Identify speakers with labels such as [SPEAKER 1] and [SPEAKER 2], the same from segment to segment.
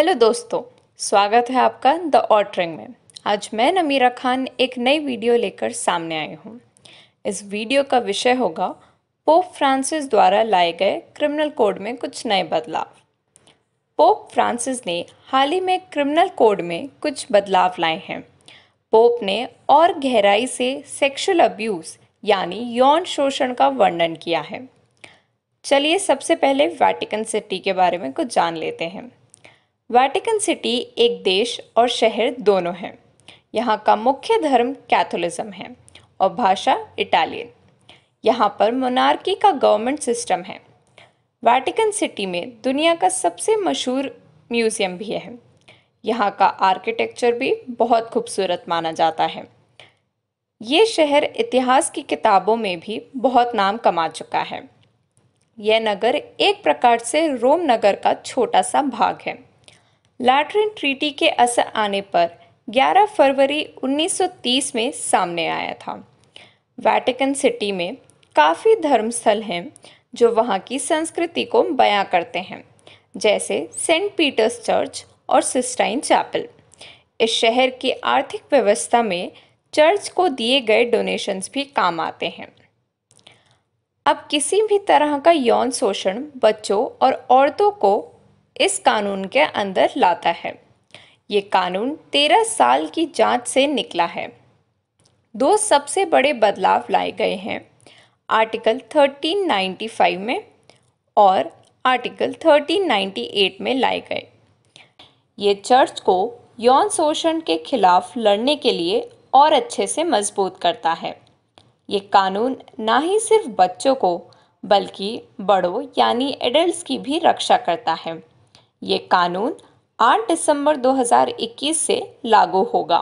[SPEAKER 1] hello दोस्तों स्वागत है आपका द ऑटरिंग में आज मैं नमीरा खान एक नई वीडियो लेकर सामने आई हूँ इस वीडियो का विषय होगा पोप फ्रांसिस द्वारा लाए गए क्रिमिनल कोड में कुछ नए बदलाव पोप फ्रांसिस ने हाल ही में क्रिमिनल कोड में कुछ बदलाव लाए हैं पोप ने और गहराई से सेक्सुअल अब्यूज़ यानी यौन शोषण का वर्णन किया है चलिए सबसे पहले वैटिकन सिटी के बारे में कुछ जान लेते हैं वैटिकन सिटी एक देश और शहर दोनों हैं यहाँ का मुख्य धर्म कैथोलिज्म है और भाषा इटालियन यहाँ पर मोनार्की का गवर्नमेंट सिस्टम है वैटिकन सिटी में दुनिया का सबसे मशहूर म्यूज़ियम भी है यहाँ का आर्किटेक्चर भी बहुत खूबसूरत माना जाता है ये शहर इतिहास की किताबों में भी बहुत नाम कमा चुका है यह नगर एक प्रकार से रोम नगर का छोटा सा भाग है लैटरिन ट्रीटी के असर आने पर 11 फरवरी 1930 में सामने आया था वैटिकन सिटी में काफ़ी धर्मस्थल हैं जो वहाँ की संस्कृति को बयां करते हैं जैसे सेंट पीटर्स चर्च और सिस्टाइन चैपल इस शहर की आर्थिक व्यवस्था में चर्च को दिए गए डोनेशंस भी काम आते हैं अब किसी भी तरह का यौन शोषण बच्चों और औरतों को इस कानून के अंदर लाता है ये कानून तेरह साल की जांच से निकला है दो सबसे बड़े बदलाव लाए गए हैं आर्टिकल 1395 में और आर्टिकल 1398 में लाए गए ये चर्च को यौन शोषण के खिलाफ लड़ने के लिए और अच्छे से मजबूत करता है ये कानून ना ही सिर्फ बच्चों को बल्कि बड़ों यानी एडल्ट्स की भी रक्षा करता है ये कानून 8 दिसंबर 2021 से लागू होगा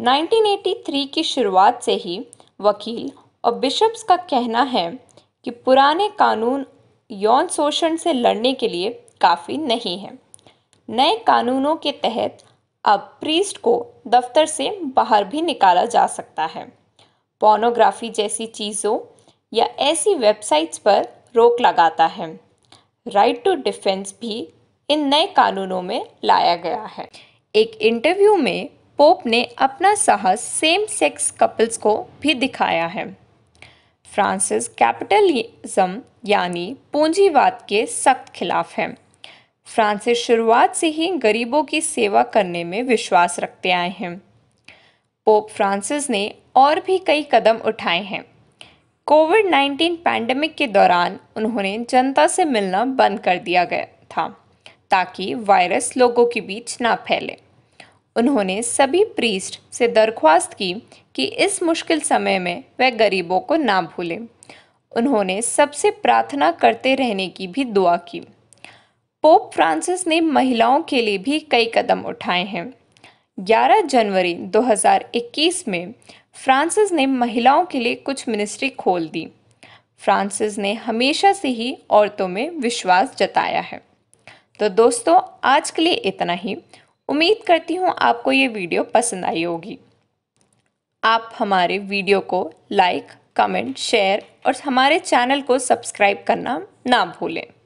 [SPEAKER 1] 1983 की शुरुआत से ही वकील और बिशप्स का कहना है कि पुराने कानून यौन शोषण से लड़ने के लिए काफ़ी नहीं है नए कानूनों के तहत अब प्रीस्ट को दफ्तर से बाहर भी निकाला जा सकता है पोर्नोग्राफी जैसी चीज़ों या ऐसी वेबसाइट्स पर रोक लगाता है राइट टू डिफेंस भी इन नए कानूनों में लाया गया है एक इंटरव्यू में पोप ने अपना साहस सेम सेक्स कपल्स को भी दिखाया है फ्रांसिस कैपिटलिज्म यानी पूंजीवाद के सख्त खिलाफ है फ्रांसिस शुरुआत से ही गरीबों की सेवा करने में विश्वास रखते आए हैं पोप फ्रांसिस ने और भी कई कदम उठाए हैं कोविड 19 पैंडमिक के दौरान उन्होंने जनता से मिलना बंद कर दिया गया था ताकि वायरस लोगों के बीच ना फैले उन्होंने सभी प्रीस्ट से दरख्वास्त की कि इस मुश्किल समय में वह गरीबों को ना भूलें उन्होंने सबसे प्रार्थना करते रहने की भी दुआ की पोप फ्रांसिस ने महिलाओं के लिए भी कई कदम उठाए हैं 11 जनवरी 2021 में फ्रांसिस ने महिलाओं के लिए कुछ मिनिस्ट्री खोल दी फ्रांसिस ने हमेशा से ही औरतों में विश्वास जताया है तो दोस्तों आज के लिए इतना ही उम्मीद करती हूँ आपको ये वीडियो पसंद आई होगी आप हमारे वीडियो को लाइक कमेंट शेयर और हमारे चैनल को सब्सक्राइब करना ना भूलें